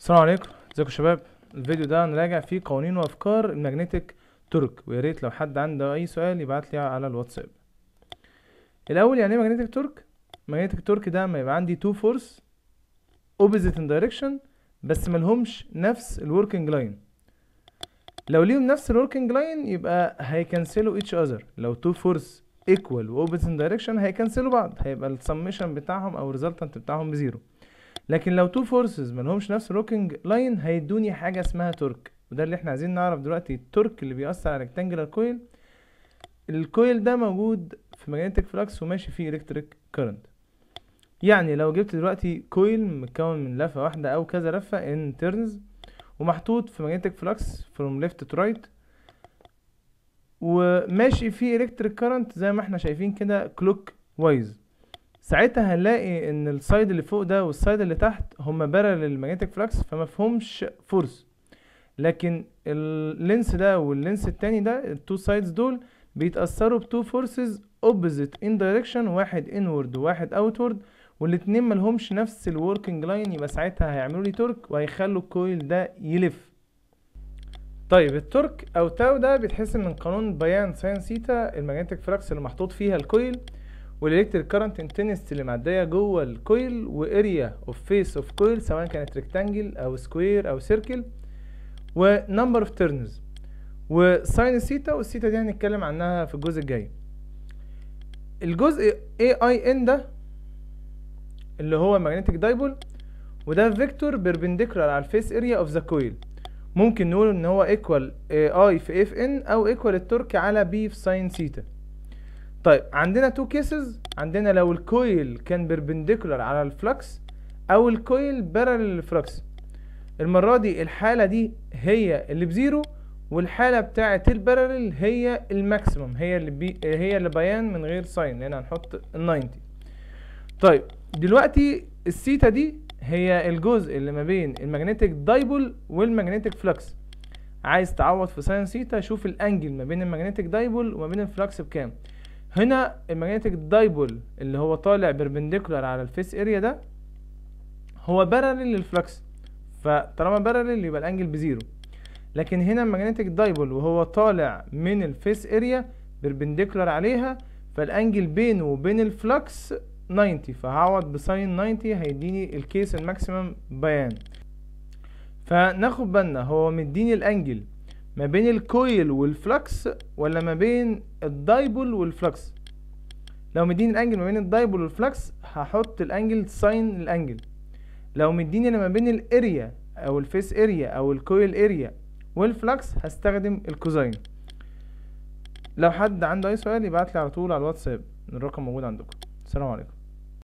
السلام عليكم ازيكم يا شباب الفيديو ده هنراجع فيه قوانين وافكار الماجنتيك تورك ويا ريت لو حد عنده اي سؤال يبعت لي على الواتساب الاول يعني ايه ماجنتيك تورك ماجنتيك تورك ده ما يبقى عندي تو فورس اوبوزيت ان دايركشن بس ملهمش نفس الوركينج لاين لو ليهم نفس الوركينج لاين يبقى هيكنسلوا اتش اذر لو تو فورس ايكوال واوبوزيت ان دايركشن هيكنسلوا بعض هيبقى السمشن بتاعهم او الريزلتنت بتاعهم بزيرو لكن لو تو فورسز مالهمش نفس روكينج لاين هيدوني حاجه اسمها تورك وده اللي احنا عايزين نعرف دلوقتي التورك اللي بيأثر على ريكتانجلر كويل الكويل ده موجود في ماجنتيك فلكس وماشي فيه الكتريك كرنت يعني لو جبت دلوقتي كويل متكون من لفه واحده او كذا لفه ان تيرنز ومحطوط في ماجنتيك فلكس فروم ليفت تو رايت وماشي فيه الكتريك كرنت زي ما احنا شايفين كده كلوك وايز ساعتها هنلاقي ان السايد اللي فوق ده والسايد اللي تحت هما بارل للماجنتيك فلكس فمفهمش فورس لكن اللينس ده واللينس التاني ده التو سايدز دول بيتأثروا بتو فورسز اوبوزيت ان دايركشن واحد انورد وواحد اوتورد والاتنين ملهمش نفس الوركينج لاين يبقى ساعتها هيعملوا لي تورك وهيخلوا الكويل ده يلف طيب التورك او تاو ده بيتحسب من قانون بيان ساين سيتا الماجنتيك فلكس اللي محطوط فيها الكويل والالكتريك كارنت انتنستي اللي معديه جوه الكويل واريا اوف فيس اوف كويل سواء كانت ريكتانجل او سكوير او سيركل ونمبر اوف تيرنز وساين الثيتا والثيتا دي هنتكلم عنها في الجزء الجاي الجزء اي اي ان ده اللي هو الماجنتيك دايبول وده فيكتور بيربنديكولار على الفيس اريا اوف ذا كويل ممكن نقول ان هو ايكوال اي في اف ان او ايكوال التورك على بي في ساين ثيتا طيب عندنا تو كيسز عندنا لو الكويل كان بيربنديكولار على الفلكس او الكويل بارل للفلكس المره دي الحاله دي هي اللي بزيرو والحاله بتاعه البارل هي الماكسيمم هي اللي بي هي اللي بيان من غير ساين هنا هنحط ال 90 طيب دلوقتي السيتا دي هي الجزء اللي ما بين الماجنتيك دايبول والماجنتيك فلكس عايز تعوض في ساين سيتا شوف الانجل ما بين الماجنتيك دايبول وما بين الفلكس بكام هنا الماجنتيك دايبول اللي هو طالع بيربنديكولار على الفيس اريا ده هو بارلل للفلكس فطالما بارلل يبقى الانجل بزيرو لكن هنا الماجنتيك دايبول وهو طالع من الفيس اريا بيربنديكولار عليها فالانجل بينه وبين الفلكس 90 فهعوض بساين 90 هيديني الكيس الماكسيمم بيان فناخد بالنا هو مديني الانجل ما بين الكويل والفلكس ولا ما بين الدايبول والفلكس لو مديني الانجل ما بين الدايبول والفلكس هحط الانجل ساين الانجل لو مديني اللي ما بين الاريا او الفيس اريا او الكويل اريا والفلكس هستخدم الكوزاين لو حد عنده اي سؤال يبعت لي على طول على الواتساب الرقم موجود عندكم السلام عليكم